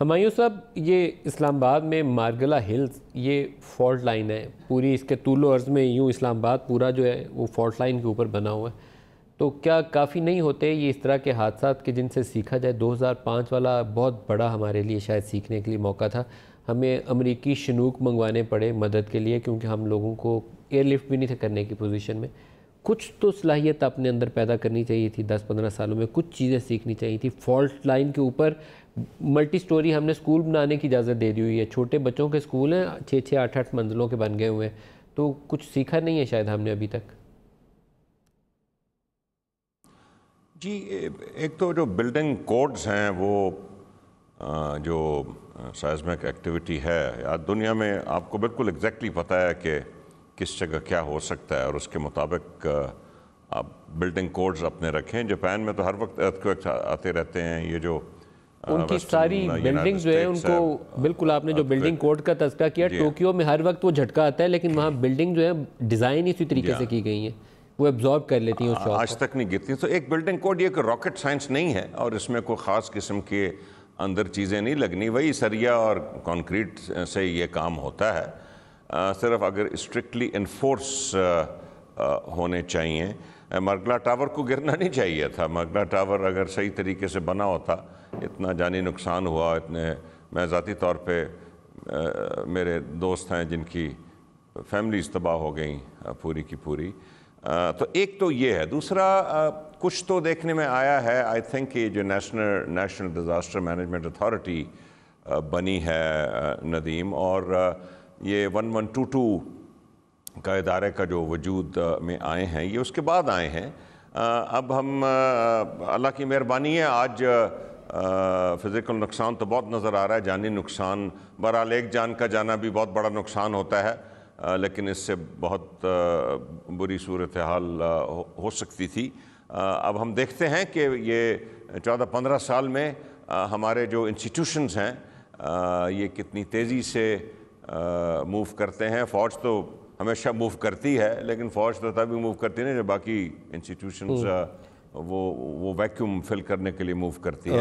ہمایوں صاحب یہ اسلام آباد میں مارگلا ہلز یہ فالٹ لائن ہے پوری اس کے طول و عرض میں یوں اسلام آباد پورا جو ہے وہ فالٹ لائن کے اوپر بنا ہوا ہے تو کیا کافی نہیں ہوتے یہ اس طرح کے حادثات کہ جن سے سیکھا جائے دو ہزار پانچ والا بہت بڑا ہمارے لیے شاید سیکھنے کے لیے موقع تھا ہمیں امریکی شنوک منگوانے پڑے مدد کے لیے کیونکہ ہم لوگوں کو ایئر لفٹ بھی نہیں تھے کرنے کی پوزیشن میں کچھ تو صلاحیت اپنے اندر پیدا کرنی چاہیے تھی دس پندرہ سالوں میں کچھ چیزیں سیکھنی چاہیے تھی فالٹ لائن کے اوپر ملٹی سٹوری ہم نے اسکول بنانے کی اجازت دے دی ہوئی ہے چھوٹے بچوں کے اسکول ہیں چھ چھ آٹھ آٹھ منزلوں کے بن گئے ہوئے ہیں تو کچھ سیکھا نہیں ہے شاید ہم نے ابھی تک جی ایک تو جو بلڈنگ کوڈز ہیں وہ جو ایکٹیویٹی ہے دنیا میں آپ کو بالکل ایکزیکٹلی پتہ ہے کہ کس جگہ کیا ہو سکتا ہے اور اس کے مطابق آپ بلڈنگ کوڈز اپنے رکھیں جاپان میں تو ہر وقت آتے رہتے ہیں یہ جو ان کی ساری بلڈنگ جو ہے ان کو بالکل آپ نے جو بلڈنگ کوڈ کا تذکرہ کیا جی۔ ٹوکیو میں ہر وقت وہ جھٹکا آتا ہے لیکن وہاں بلڈنگ جو ہے ڈیزائن اسی طریقے جی۔ سے کی گئی ہیں وہ ایبزارب کر لیتی ہیں اس آج تک نہیں گرتی تو ایک بلڈنگ کوڈ یہ کہ راکٹ سائنس نہیں ہے اور اس میں کوئی خاص قسم کے اندر چیزیں نہیں لگنی وہی سریا اور کانکریٹ سے یہ کام ہوتا ہے صرف اگر اسٹرکٹلی انفورس ہونے چاہیے مرگلا ٹاور کو گرنا نہیں چاہیے تھا مرگلا ٹاور اگر صحیح طریقے سے بنا ہوتا اتنا جانی نقصان ہوا اتنے میں ذاتی طور پہ میرے دوست ہیں جن کی فیملیز تباہ ہو گئیں پوری کی پوری تو ایک تو یہ ہے دوسرا کچھ تو دیکھنے میں آیا ہے آئی تھنک کہ جو national national disaster management authority بنی ہے ندیم اور یہ ون ون ٹو ٹو کا ادارے کا جو وجود میں آئے ہیں یہ اس کے بعد آئے ہیں اب ہم اللہ کی مہربانی ہے آج فزیکل نقصان تو بہت نظر آ رہا ہے جانی نقصان بہرحال ایک جان کا جانا بھی بہت بڑا نقصان ہوتا ہے لیکن اس سے بہت بری صورتحال ہو سکتی تھی اب ہم دیکھتے ہیں کہ یہ چودہ پندرہ سال میں ہمارے جو انسٹیٹیوشنز ہیں یہ کتنی تیزی سے موو کرتے ہیں فوج تو ہمیشہ موو کرتی ہے لیکن فوج تو تبھی موو کرتی نہیں جب باقی انسٹیٹیوشنز وہ وہ ویکیوم فل کرنے کے لیے موو کرتی ہے